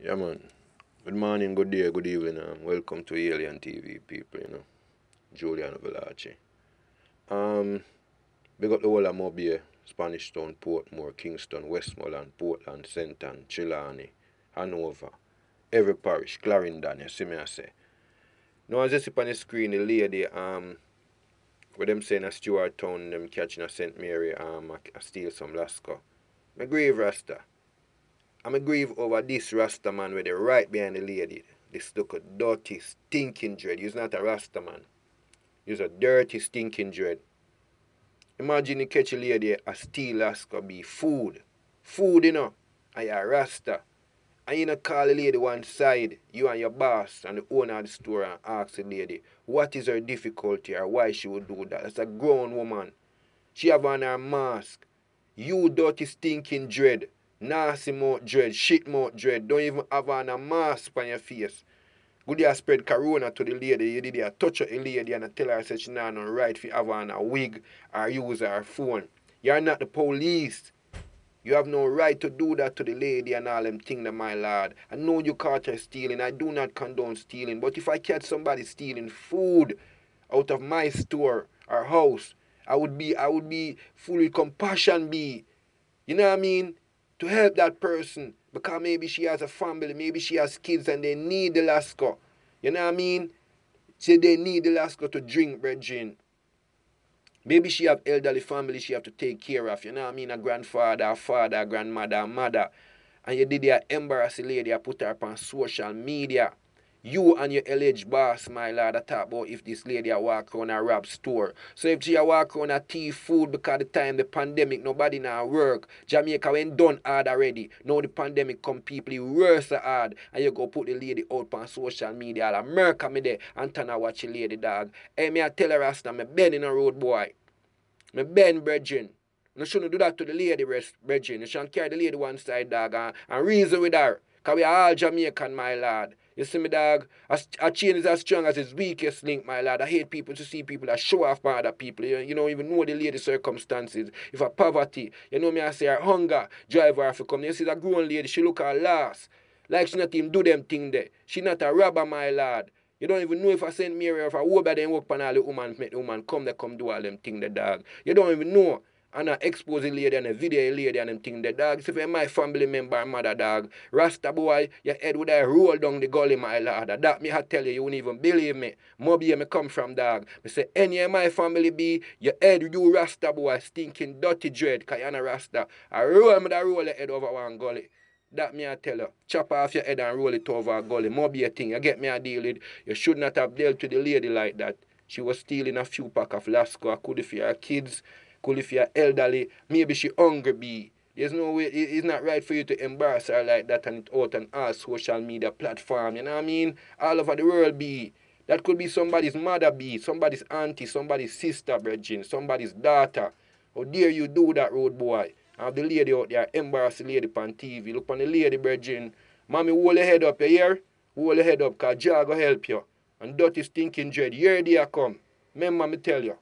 Yeah, man. Good morning, good day, good evening, welcome to Alien TV, people, you know. Julian Vellace. Um, big up the whole of Mobile, Spanish Town, Portmore, Kingston, Westmoreland, Portland, Centon, Chilani, Hanover, every parish, Clarendon, you see me, I say. Now, as you see on the screen, the lady, um, with them saying a Stuart Town, them catching a St. Mary, um, I, I steal some Lascar. My grave rasta. I'm a grieve over this Rasta man with the right behind the lady. This look a dirty, stinking dread. He's not a Rasta man. He's a dirty, stinking dread. Imagine you catch a lady a steal asker be food. Food, you know. I a a Rasta. And you know, call a lady one side, you and your boss and the owner of the store and ask the lady what is her difficulty or why she would do that. That's a grown woman. She have on her mask. You dirty stinking dread. Nasty mouth dread, shit mouth dread. Don't even have on a mask on your face. Good you spread corona to the lady. You did you touch a lady and tell her such she no right if you have on a wig or use her phone. You're not the police. You have no right to do that to the lady and all them things, my lord. I know you caught her stealing. I do not condone stealing. But if I catch somebody stealing food out of my store or house, I would be I would be full compassion be. You know what I mean? to help that person because maybe she has a family, maybe she has kids and they need the Lasco. You know what I mean? Say they need the Lasco to drink red gin. Maybe she have elderly family she have to take care of, you know what I mean? A grandfather, a father, a grandmother, a mother. And you did your embarrass lady, I put her up on social media. You and your alleged boss, my lord, I talk about if this lady a walk around a rob store. So if she work walk around a tea food because the time the pandemic, nobody now work. Jamaica went done hard already. Now the pandemic come people worse hard. And you go put the lady out on social media. All America me there and turn watch the lady dog. Hey, me I tell her Rasta, me bend in a road boy. Me bend brethren. You shouldn't do that to the lady, brethren. You shouldn't carry the lady one side dog and, and reason with her. Because we are all Jamaican, my lord. You see me, dog? A, a chain is as strong as its weakest link, my lad. I hate people to see people that show off by other people. You, you know, even know the lady circumstances. If a poverty, you know me, I say her hunger, drive her to come. You see that grown lady, she look her last. Like she not even do them thing there. She not a robber, my lad. You don't even know if I send Mary or if I by then walk by all the woman make the woman come, there, come do all them thing, the dog. You don't even know and I expose the lady and the video the lady and them thing the dog. So if my family member mother dog, Rasta boy, your head would I roll down the gully, my lad. That me I tell you, you won't even believe me. Mobby me come from dog. Me say any of my family be your head you Rasta boy, stinking dirty dread, Kayana Rasta. I roll me that roll your head over one gully. That me I tell you. Chop off your head and roll it over a gully. Mobby a thing. You get me a deal with. You should not have dealt with the lady like that. She was stealing a few pack of Lasco, I could for her kids. Cool if you're elderly, maybe she hungry be. There's no way, it's not right for you to embarrass her like that and it out on all social media platform, you know what I mean? All over the world be. That could be somebody's mother be, somebody's auntie, somebody's sister, virgin, somebody's daughter. How dare you do that, road boy? Have the lady out there embarrass the lady on TV. Look on the lady, virgin. Mommy, hold your head up, you hear? Hold your head up, cause Jah go help you. And dirty stinking dread, here they come. Remember me tell you.